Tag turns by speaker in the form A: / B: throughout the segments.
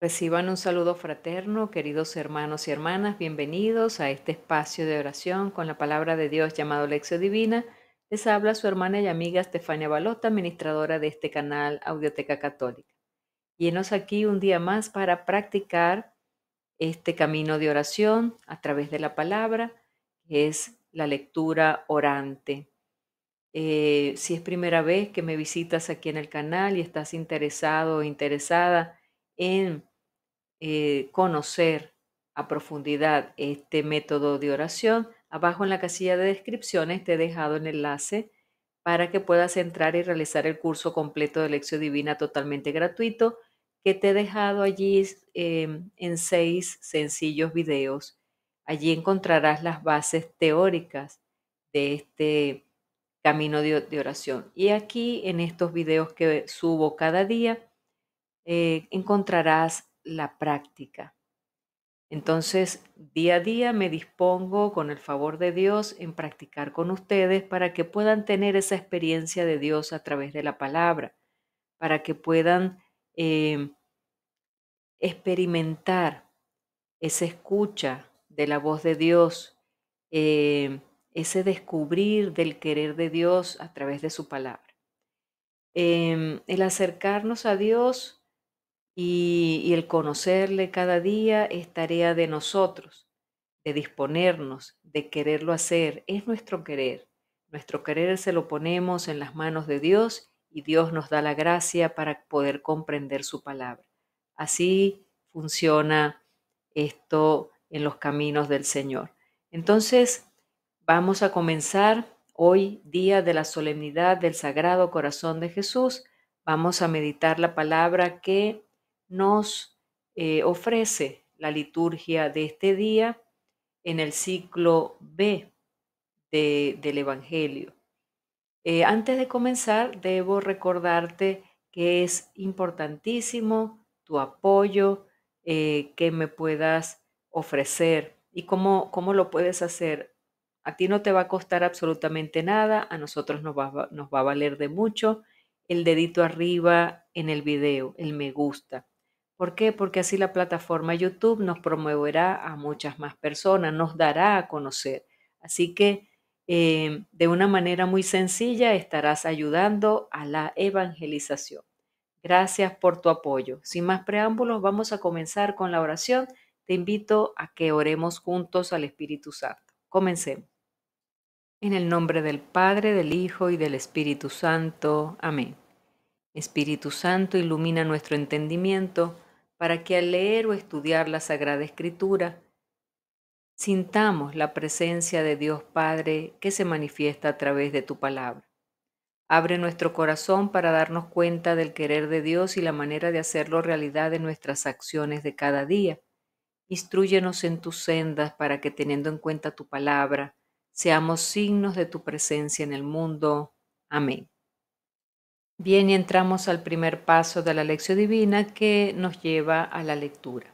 A: Reciban un saludo fraterno, queridos hermanos y hermanas, bienvenidos a este espacio de oración con la palabra de Dios llamado Lección Divina. Les habla su hermana y amiga Estefania Balota, administradora de este canal Audioteca Católica. Llenos aquí un día más para practicar este camino de oración a través de la palabra, que es la lectura orante. Eh, si es primera vez que me visitas aquí en el canal y estás interesado o interesada, en eh, conocer a profundidad este método de oración, abajo en la casilla de descripciones te he dejado el enlace para que puedas entrar y realizar el curso completo de Lección Divina totalmente gratuito que te he dejado allí eh, en seis sencillos videos. Allí encontrarás las bases teóricas de este camino de, de oración. Y aquí en estos videos que subo cada día, eh, encontrarás la práctica. Entonces, día a día me dispongo, con el favor de Dios, en practicar con ustedes para que puedan tener esa experiencia de Dios a través de la palabra, para que puedan em, experimentar esa escucha de la voz de Dios, em, ese descubrir del querer de Dios a través de su palabra. Em, el acercarnos a Dios y, el conocerle cada día es tarea de nosotros, de disponernos, de quererlo hacer, es nuestro querer. Nuestro querer se lo ponemos en las manos de Dios y Dios nos da la gracia para poder comprender su palabra. Así funciona esto en los caminos del Señor. Entonces, vamos a comenzar hoy, día de la solemnidad del Sagrado Corazón de Jesús. Vamos a meditar la palabra que nos eh, ofrece la liturgia de este día en el ciclo B del Evangelio. Eh, antes de comenzar, debo recordarte que es importantísimo tu apoyo, eh, que me puedas ofrecer y cómo, cómo lo puedes hacer. A ti no te va a costar absolutamente nada, a nosotros nos va, nos va a valer de mucho el dedito arriba en el video, el me gusta. ¿Por qué? Porque así la plataforma YouTube nos promoverá a muchas más personas, nos dará a conocer. Así que eh, de una manera muy sencilla estarás ayudando a la evangelización. Gracias por tu apoyo. Sin más preámbulos, vamos a comenzar con la oración. Te invito a que oremos juntos al Espíritu Santo. Comencemos. En el nombre del Padre, del Hijo y del Espíritu Santo. Amén. Espíritu Santo, ilumina nuestro entendimiento para que al leer o estudiar la Sagrada Escritura sintamos la presencia de Dios Padre que se manifiesta a través de tu palabra. Abre nuestro corazón para darnos cuenta del querer de Dios y la manera de hacerlo realidad en nuestras acciones de cada día. Instruyenos en tus sendas para que teniendo en cuenta tu palabra, seamos signos de tu presencia en el mundo. Amén. Bien, entramos al primer paso de la lección divina que nos lleva a la lectura.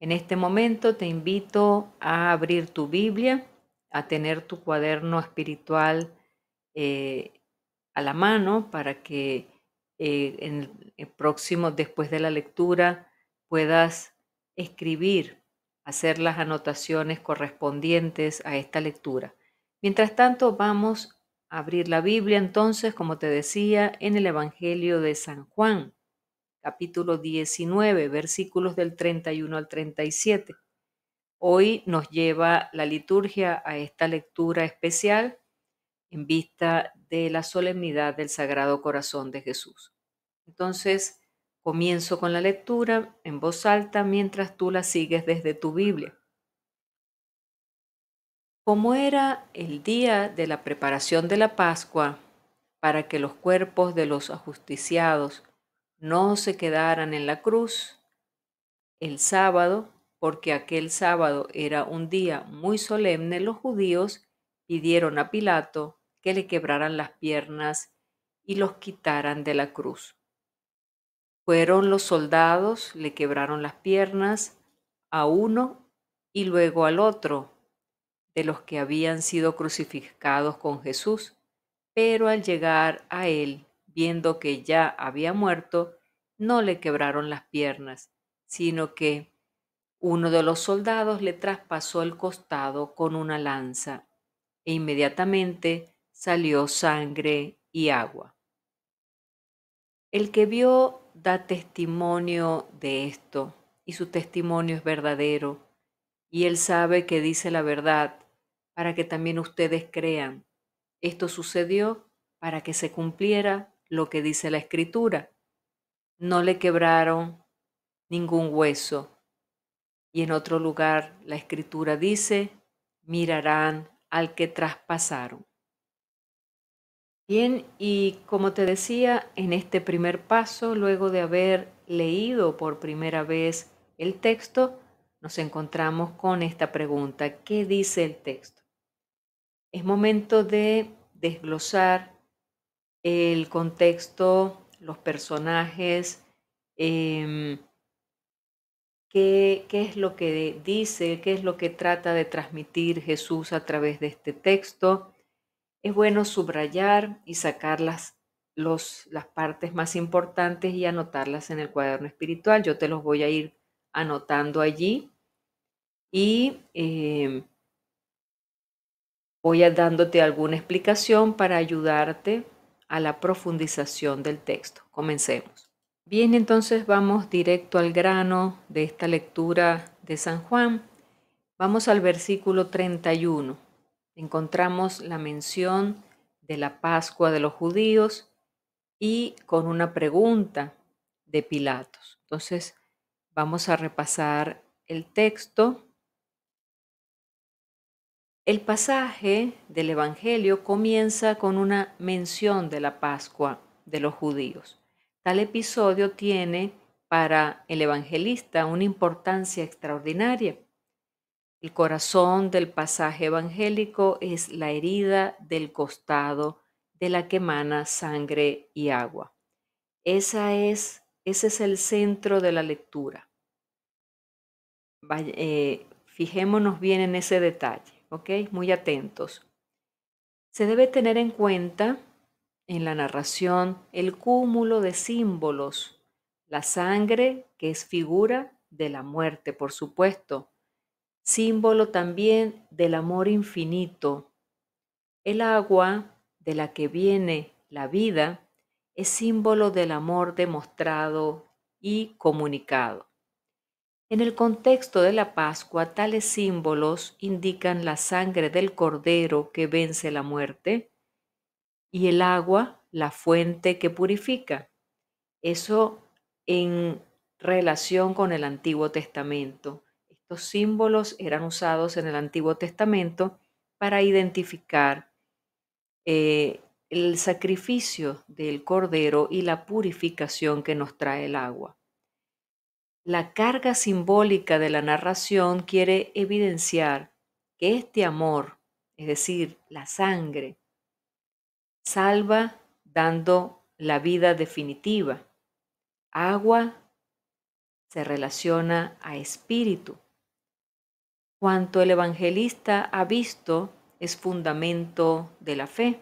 A: En este momento te invito a abrir tu Biblia, a tener tu cuaderno espiritual eh, a la mano para que eh, en el eh, próximo, después de la lectura, puedas escribir, hacer las anotaciones correspondientes a esta lectura. Mientras tanto, vamos abrir la Biblia entonces, como te decía, en el Evangelio de San Juan, capítulo 19, versículos del 31 al 37. Hoy nos lleva la liturgia a esta lectura especial en vista de la solemnidad del Sagrado Corazón de Jesús. Entonces, comienzo con la lectura en voz alta mientras tú la sigues desde tu Biblia. Como era el día de la preparación de la Pascua, para que los cuerpos de los ajusticiados no se quedaran en la cruz, el sábado, porque aquel sábado era un día muy solemne, los judíos pidieron a Pilato que le quebraran las piernas y los quitaran de la cruz. Fueron los soldados, le quebraron las piernas a uno y luego al otro, de los que habían sido crucificados con Jesús, pero al llegar a él, viendo que ya había muerto, no le quebraron las piernas, sino que uno de los soldados le traspasó el costado con una lanza e inmediatamente salió sangre y agua. El que vio da testimonio de esto y su testimonio es verdadero y él sabe que dice la verdad para que también ustedes crean. Esto sucedió para que se cumpliera lo que dice la escritura. No le quebraron ningún hueso. Y en otro lugar la escritura dice, mirarán al que traspasaron. Bien, y como te decía, en este primer paso, luego de haber leído por primera vez el texto, nos encontramos con esta pregunta, ¿qué dice el texto? Es momento de desglosar el contexto, los personajes, em, qué, es lo que dice, qué es lo que trata de transmitir Jesús a través de este texto. Es bueno subrayar y sacar las, las partes más importantes y anotarlas en el cuaderno espiritual. Yo te los voy a ir anotando allí. Y em, voy a dándote alguna explicación para ayudarte a la profundización del texto. Comencemos. Bien, entonces vamos directo al grano de esta lectura de San Juan. Vamos al versículo 31. Encontramos la mención de la Pascua de los judíos y con una pregunta de Pilatos. Entonces, vamos a repasar el texto el pasaje del Evangelio comienza con una mención de la Pascua de los judíos. Tal episodio tiene para el evangelista una importancia extraordinaria. El corazón del pasaje evangélico es la herida del costado de la que emana sangre y agua. Esa es, ese es el centro de la lectura. Eh, fijémonos bien en ese detalle. Muy atentos. Se debe tener en cuenta en la narración el cúmulo de símbolos, la sangre que es figura de la muerte, por supuesto, símbolo también del amor infinito. El agua de la que viene la vida es símbolo del amor demostrado y comunicado. En el contexto de la Pascua, tales símbolos indican la sangre del cordero que vence la muerte y el agua, la fuente que purifica. Eso en relación con el Antiguo Testamento. Estos símbolos eran usados en el Antiguo Testamento para identificar eh, el sacrificio del cordero y la purificación que nos trae el agua. La carga simbólica de la narración quiere evidenciar que este amor, es decir, la sangre, salva dando la vida definitiva. Agua se relaciona a espíritu. Cuanto el evangelista ha visto es fundamento de la fe.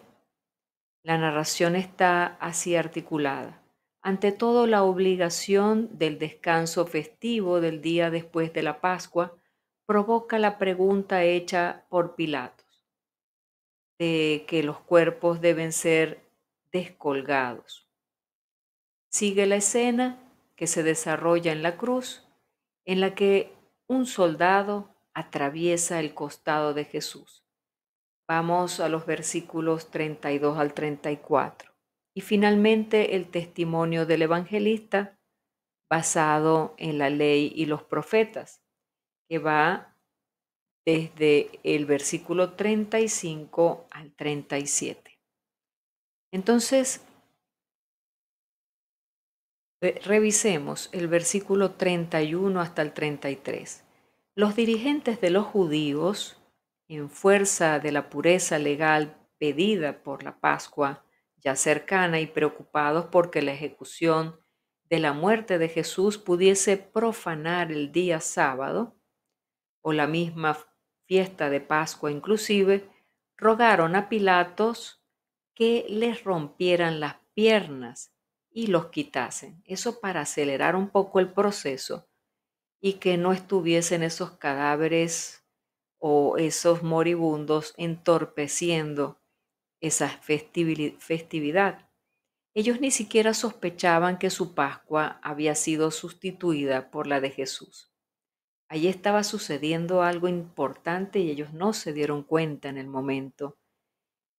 A: La narración está así articulada ante todo la obligación del descanso festivo del día después de la Pascua, provoca la pregunta hecha por Pilatos, de que los cuerpos deben ser descolgados. Sigue la escena que se desarrolla en la cruz, en la que un soldado atraviesa el costado de Jesús. Vamos a los versículos 32 al 34. Y finalmente el testimonio del evangelista basado en la ley y los profetas, que va desde el versículo 35 al 37. Entonces, revisemos el versículo 31 hasta el 33. Los dirigentes de los judíos, en fuerza de la pureza legal pedida por la Pascua, ya cercana y preocupados porque la ejecución de la muerte de Jesús pudiese profanar el día sábado o la misma fiesta de Pascua inclusive, rogaron a Pilatos que les rompieran las piernas y los quitasen. Eso para acelerar un poco el proceso y que no estuviesen esos cadáveres o esos moribundos entorpeciendo esa festividad. Ellos ni siquiera sospechaban que su Pascua había sido sustituida por la de Jesús. Allí estaba sucediendo algo importante y ellos no se dieron cuenta en el momento.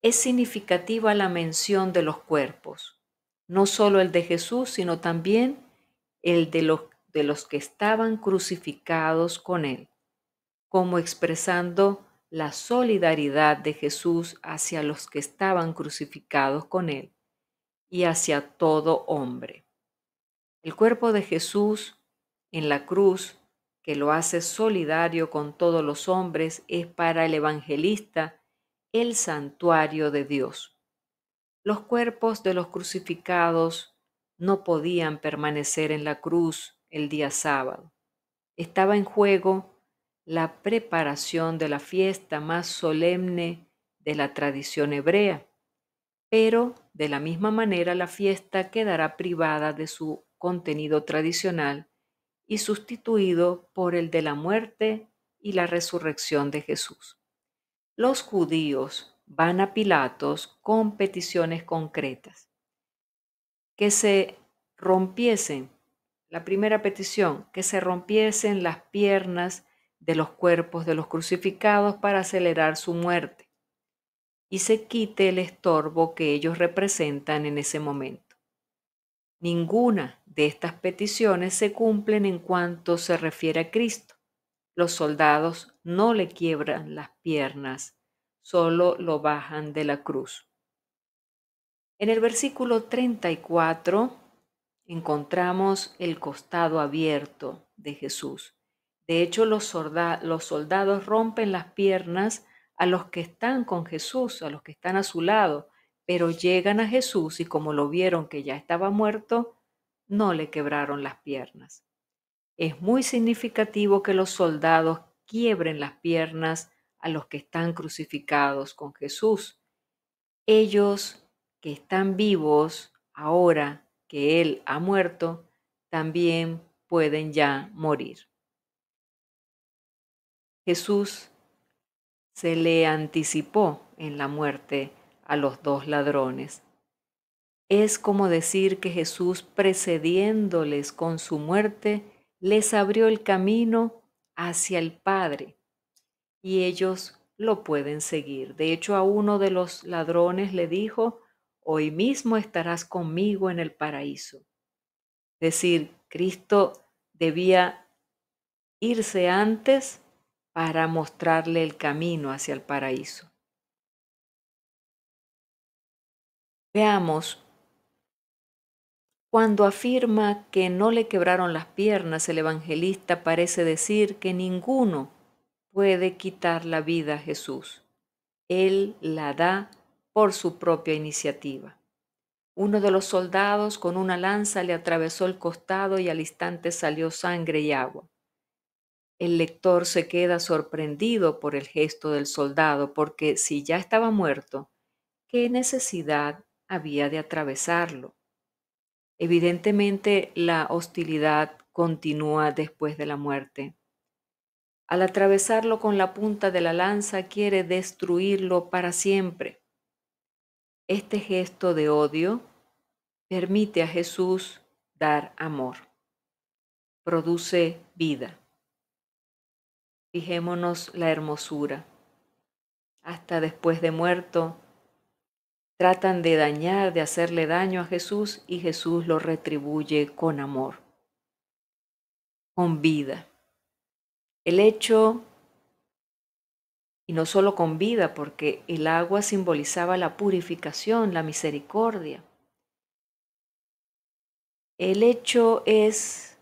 A: Es significativa la mención de los cuerpos, no solo el de Jesús, sino también el de los, de los que estaban crucificados con él, como expresando la solidaridad de Jesús hacia los que estaban crucificados con él y hacia todo hombre. El cuerpo de Jesús en la cruz, que lo hace solidario con todos los hombres, es para el evangelista el santuario de Dios. Los cuerpos de los crucificados no podían permanecer en la cruz el día sábado. Estaba en juego la preparación de la fiesta más solemne de la tradición hebrea, pero de la misma manera la fiesta quedará privada de su contenido tradicional y sustituido por el de la muerte y la resurrección de Jesús. Los judíos van a Pilatos con peticiones concretas. Que se rompiesen, la primera petición, que se rompiesen las piernas de los cuerpos de los crucificados para acelerar su muerte y se quite el estorbo que ellos representan en ese momento. Ninguna de estas peticiones se cumplen en cuanto se refiere a Cristo. Los soldados no le quiebran las piernas, solo lo bajan de la cruz. En el versículo 34 encontramos el costado abierto de Jesús de hecho, los, soldados rompen las piernas a los que están con Jesús, a los que están a su lado, pero llegan a Jesús y como lo vieron que ya estaba muerto, no le quebraron las piernas. Es muy significativo que los soldados quiebren las piernas a los que están crucificados con Jesús. Ellos que están vivos ahora que Él ha muerto, también pueden ya morir. Jesús se le anticipó en la muerte a los dos ladrones. Es como decir que Jesús, precediéndoles con su muerte, les abrió el camino hacia el Padre y ellos lo pueden seguir. De hecho, a uno de los ladrones le dijo, hoy mismo estarás conmigo en el paraíso. Es decir, Cristo debía irse antes para mostrarle el camino hacia el paraíso. Veamos, cuando afirma que no le quebraron las piernas, el evangelista parece decir que ninguno puede quitar la vida a Jesús. Él la da por su propia iniciativa. Uno de los soldados con una lanza le atravesó el costado y al instante salió sangre y agua. El lector se queda sorprendido por el gesto del soldado, porque si ya estaba muerto, ¿qué necesidad había de atravesarlo? Evidentemente, la hostilidad continúa después de la muerte. Al atravesarlo con la punta de la lanza quiere destruirlo para siempre. Este gesto de odio permite a Jesús dar amor, produce vida fijémonos la hermosura. Hasta después de muerto, tratan de dañar, de hacerle daño a Jesús y Jesús lo retribuye con amor, con vida. El hecho, y no solo con vida, porque el agua simbolizaba la purificación, la misericordia. El hecho es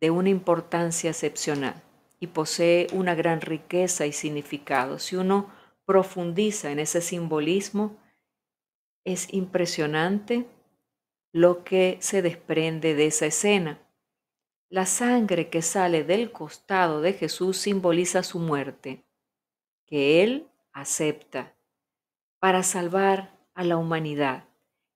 A: de una importancia excepcional y posee una gran riqueza y significado. Si uno profundiza en ese simbolismo, es impresionante lo que se desprende de esa escena. La sangre que sale del costado de Jesús simboliza su muerte, que Él acepta para salvar a la humanidad.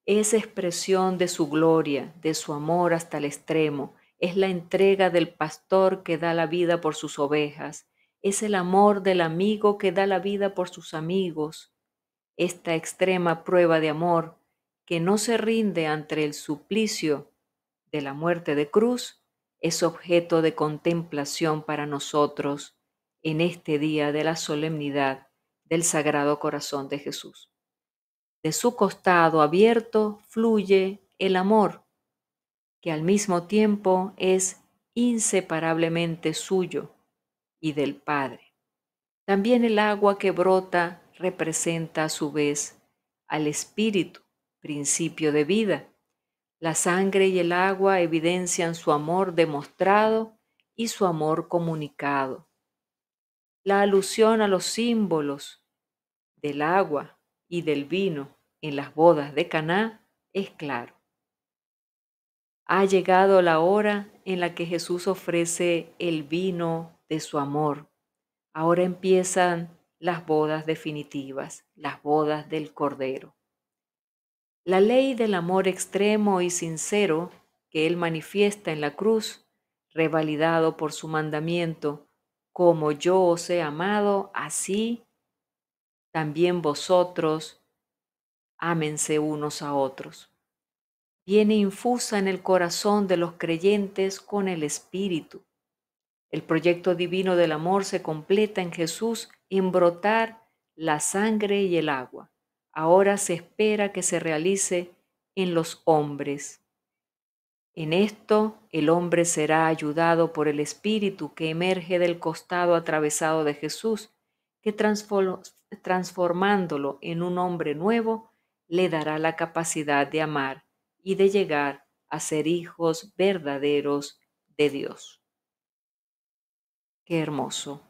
A: Es expresión de su gloria, de su amor hasta el extremo, es la entrega del pastor que da la vida por sus ovejas, es el amor del amigo que da la vida por sus amigos. Esta extrema prueba de amor que no se rinde ante el suplicio de la muerte de cruz es objeto de contemplación para nosotros en este día de la solemnidad del Sagrado Corazón de Jesús. De su costado abierto fluye el amor y al mismo tiempo es inseparablemente suyo y del Padre. También el agua que brota representa a su vez al Espíritu, principio de vida. La sangre y el agua evidencian su amor demostrado y su amor comunicado. La alusión a los símbolos del agua y del vino en las bodas de Caná es claro ha llegado la hora en la que Jesús ofrece el vino de su amor. Ahora empiezan las bodas definitivas, las bodas del Cordero. La ley del amor extremo y sincero que Él manifiesta en la cruz, revalidado por su mandamiento, como yo os he amado, así también vosotros ámense unos a otros viene infusa en el corazón de los creyentes con el Espíritu. El proyecto divino del amor se completa en Jesús en brotar la sangre y el agua. Ahora se espera que se realice en los hombres. En esto el hombre será ayudado por el Espíritu que emerge del costado atravesado de Jesús, que transformándolo en un hombre nuevo, le dará la capacidad de amar y de llegar a ser hijos verdaderos de Dios. Qué hermoso.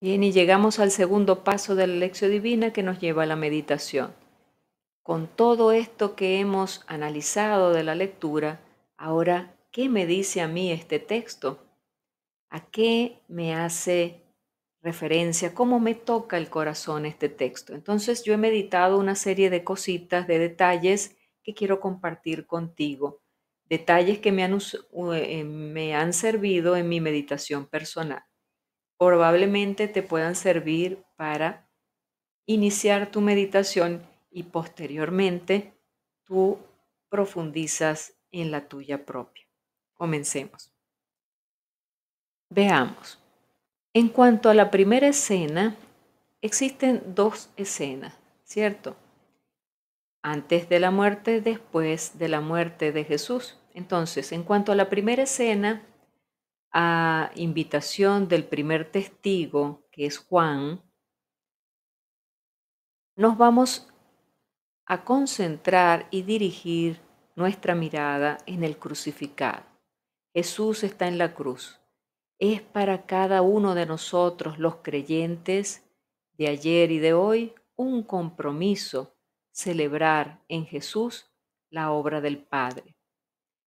A: Bien, y llegamos al segundo paso de la lección divina que nos lleva a la meditación. Con todo esto que hemos analizado de la lectura, ahora, ¿qué me dice a mí este texto? ¿A qué me hace referencia? ¿Cómo me toca el corazón este texto? Entonces yo he meditado una serie de cositas, de detalles que quiero compartir contigo, detalles que me han, eh, me han servido en mi meditación personal. Probablemente te puedan servir para iniciar tu meditación y posteriormente tú profundizas en la tuya propia. Comencemos. Veamos. En cuanto a la primera escena, existen dos escenas, ¿cierto? antes de la muerte, después de la muerte de Jesús. Entonces, en cuanto a la primera escena, a invitación del primer testigo, que es Juan, nos vamos a concentrar y dirigir nuestra mirada en el crucificado. Jesús está en la cruz. Es para cada uno de nosotros, los creyentes, de ayer y de hoy, un compromiso celebrar en Jesús la obra del Padre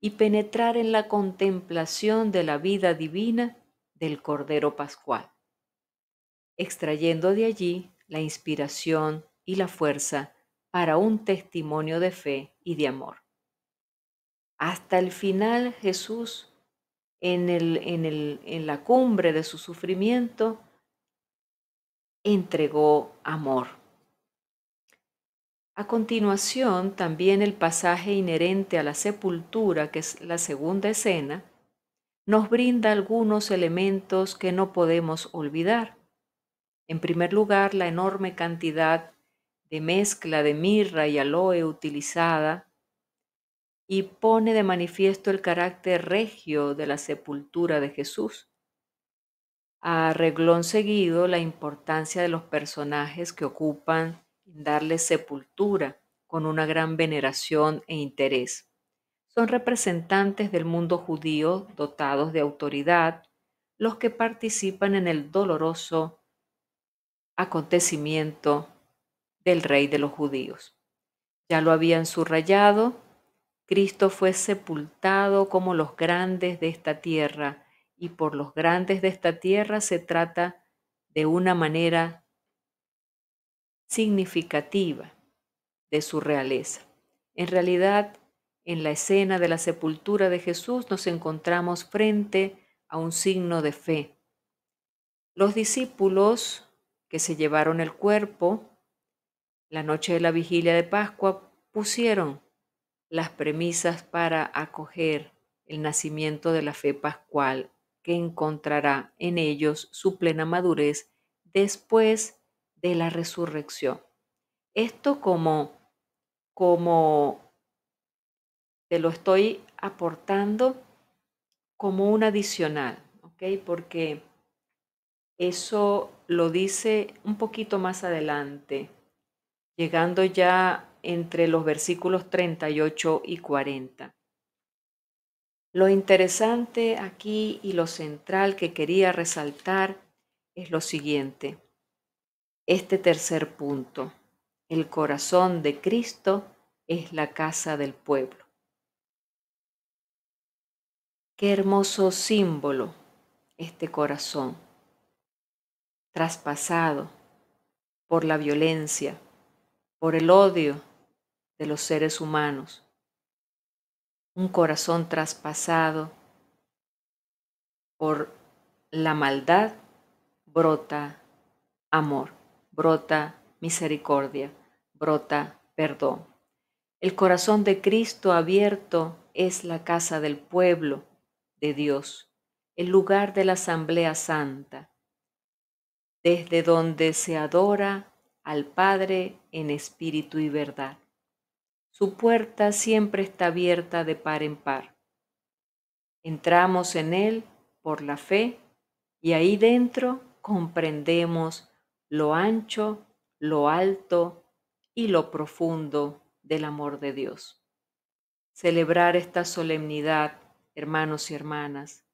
A: y penetrar en la contemplación de la vida divina del Cordero Pascual, extrayendo de allí la inspiración y la fuerza para un testimonio de fe y de amor. Hasta el final Jesús, en, la cumbre de su sufrimiento, entregó amor a continuación, también el pasaje inherente a la sepultura, que es la segunda escena, nos brinda algunos elementos que no podemos olvidar. En primer lugar, la enorme cantidad de mezcla de mirra y aloe utilizada y pone de manifiesto el carácter regio de la sepultura de Jesús. A reglón seguido, la importancia de los personajes que ocupan en darle sepultura con una gran veneración e interés. Son representantes del mundo judío dotados de autoridad los que participan en el doloroso acontecimiento del rey de los judíos. Ya lo habían subrayado, Cristo fue sepultado como los grandes de esta tierra y por los grandes de esta tierra se trata de una manera significativa de su realeza. En realidad, en la escena de la sepultura de Jesús nos encontramos frente a un signo de fe. Los discípulos que se llevaron el cuerpo la noche de la vigilia de Pascua pusieron las premisas para acoger el nacimiento de la fe pascual que encontrará en ellos su plena madurez después de la resurrección. Esto como, como te lo estoy aportando como un adicional, ¿ok? Porque eso lo dice un poquito más adelante, llegando ya entre los versículos 38 y 40. Lo interesante aquí y lo central que quería resaltar es lo siguiente este tercer punto. El corazón de Cristo es la casa del pueblo. Qué hermoso símbolo este corazón, traspasado por la violencia, por el odio de los seres humanos. Un corazón traspasado por la maldad brota amor brota misericordia, brota perdón. El corazón de Cristo abierto es la casa del pueblo de Dios, el lugar de la asamblea santa, desde donde se adora al Padre en espíritu y verdad. Su puerta siempre está abierta de par en par. Entramos en Él por la fe y ahí dentro comprendemos lo ancho, lo alto y lo profundo del amor de Dios. Celebrar esta solemnidad, hermanos y hermanas,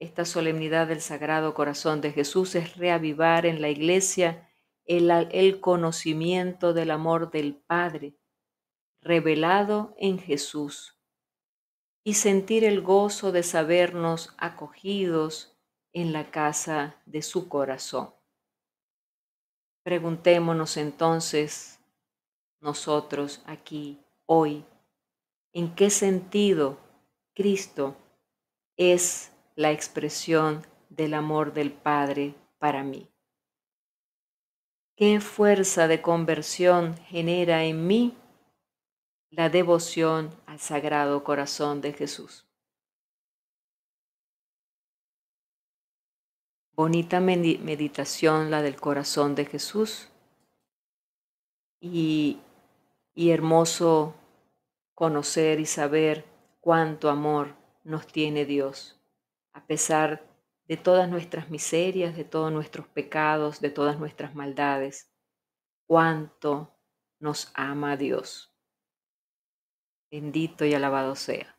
A: esta solemnidad del Sagrado Corazón de Jesús es reavivar en la iglesia el, conocimiento del amor del Padre, revelado en Jesús, y sentir el gozo de sabernos acogidos en la casa de su corazón. Preguntémonos entonces nosotros aquí, hoy, en qué sentido Cristo es la expresión del amor del Padre para mí. ¿Qué fuerza de conversión genera en mí la devoción al Sagrado Corazón de Jesús? Bonita meditación la del corazón de Jesús y, y hermoso conocer y saber cuánto amor nos tiene Dios, a pesar de todas nuestras miserias, de todos nuestros pecados, de todas nuestras maldades, cuánto nos ama Dios. Bendito y alabado sea.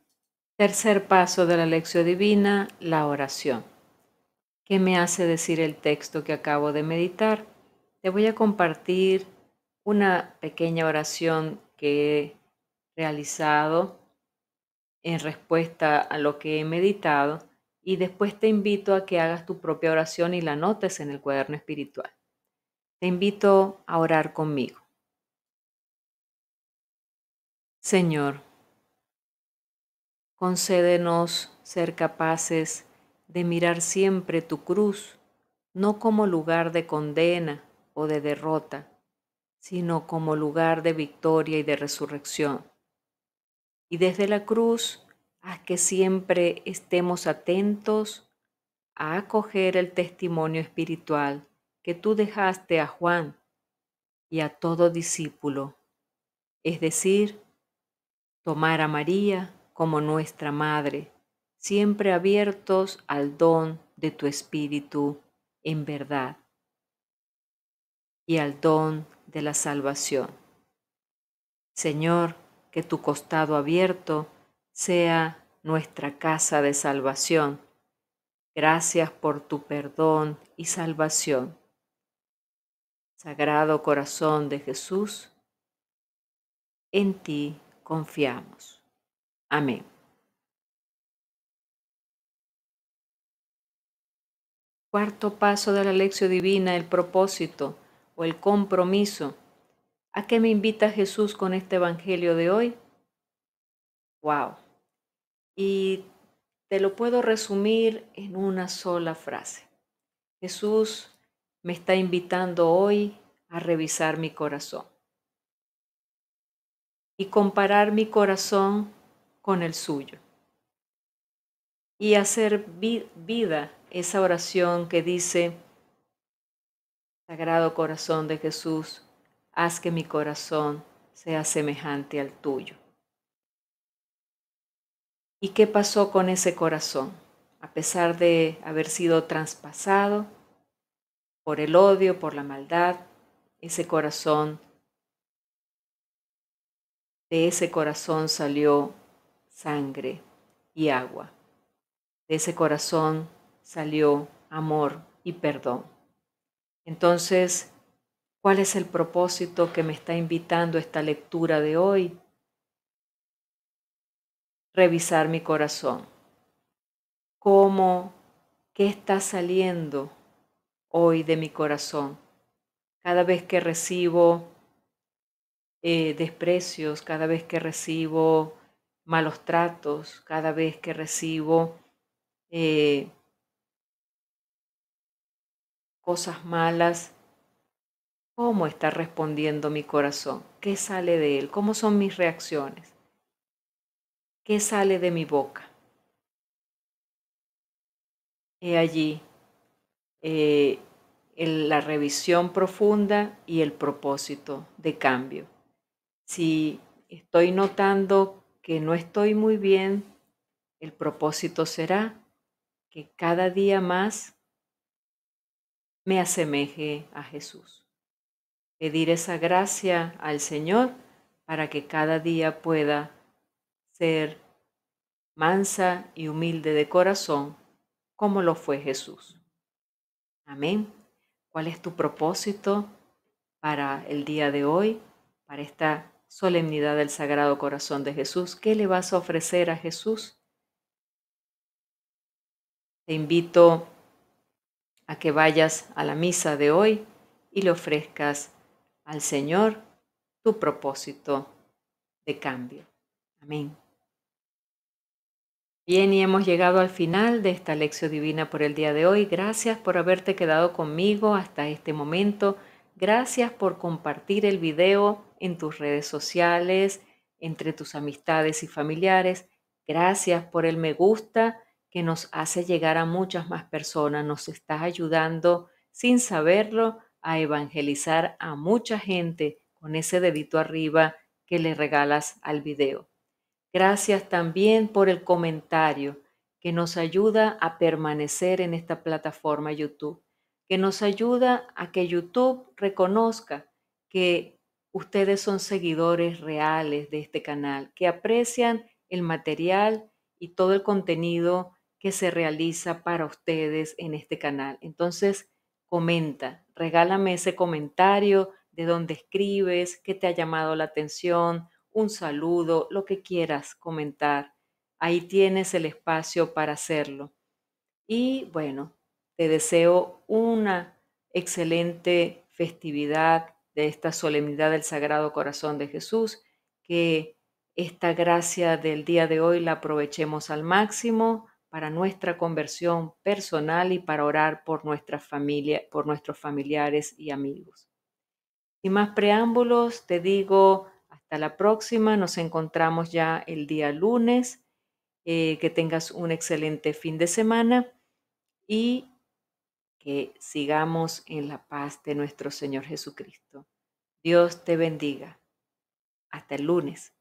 A: Tercer paso de la lección divina, la oración. ¿Qué me hace decir el texto que acabo de meditar? Te voy a compartir una pequeña oración que he realizado en respuesta a lo que he meditado y después te invito a que hagas tu propia oración y la notes en el cuaderno espiritual. Te invito a orar conmigo. Señor, concédenos ser capaces de mirar siempre tu cruz, no como lugar de condena o de derrota, sino como lugar de victoria y de resurrección. Y desde la cruz, haz que siempre estemos atentos a acoger el testimonio espiritual que tú dejaste a Juan y a todo discípulo, es decir, tomar a María como nuestra madre siempre abiertos al don de tu Espíritu en verdad y al don de la salvación. Señor, que tu costado abierto sea nuestra casa de salvación. Gracias por tu perdón y salvación. Sagrado corazón de Jesús, en ti confiamos. Amén. Cuarto paso de la lección divina, el propósito o el compromiso. ¿A qué me invita Jesús con este Evangelio de hoy? ¡Wow! Y te lo puedo resumir en una sola frase. Jesús me está invitando hoy a revisar mi corazón y comparar mi corazón con el suyo y hacer vida esa oración que dice, Sagrado Corazón de Jesús, haz que mi corazón sea semejante al tuyo. ¿Y qué pasó con ese corazón? A pesar de haber sido traspasado por el odio, por la maldad, ese corazón, de ese corazón salió sangre y agua. De ese corazón salió amor y perdón. Entonces, ¿cuál es el propósito que me está invitando esta lectura de hoy? Revisar mi corazón. ¿Cómo? ¿Qué está saliendo hoy de mi corazón? Cada vez que recibo eh, desprecios, cada vez que recibo malos tratos, cada vez que recibo eh, cosas malas, cómo está respondiendo mi corazón, qué sale de él, cómo son mis reacciones, qué sale de mi boca. He allí eh, la revisión profunda y el propósito de cambio. Si estoy notando que no estoy muy bien, el propósito será que cada día más me asemeje a Jesús. Pedir esa gracia al Señor para que cada día pueda ser mansa y humilde de corazón como lo fue Jesús. Amén. ¿Cuál es tu propósito para el día de hoy, para esta solemnidad del Sagrado Corazón de Jesús? ¿Qué le vas a ofrecer a Jesús? Te invito a que vayas a la misa de hoy y le ofrezcas al Señor tu propósito de cambio. Amén. Bien, y hemos llegado al final de esta lección divina por el día de hoy. Gracias por haberte quedado conmigo hasta este momento. Gracias por compartir el video en tus redes sociales, entre tus amistades y familiares. Gracias por el me gusta que nos hace llegar a muchas más personas. Nos estás ayudando sin saberlo a evangelizar a mucha gente con ese dedito arriba que le regalas al video. Gracias también por el comentario que nos ayuda a permanecer en esta plataforma YouTube, que nos ayuda a que YouTube reconozca que ustedes son seguidores reales de este canal, que aprecian el material y todo el contenido que se realiza para ustedes en este canal. Entonces, comenta, regálame ese comentario de dónde escribes, qué te ha llamado la atención, un saludo, lo que quieras comentar. Ahí tienes el espacio para hacerlo. Y bueno, te deseo una excelente festividad de esta solemnidad del Sagrado Corazón de Jesús, que esta gracia del día de hoy la aprovechemos al máximo para nuestra conversión personal y para orar por nuestra familia, por nuestros familiares y amigos. Sin más preámbulos, te digo hasta la próxima. Nos encontramos ya el día lunes. Eh, que tengas un excelente fin de semana y que sigamos en la paz de nuestro Señor Jesucristo. Dios te bendiga. Hasta el lunes.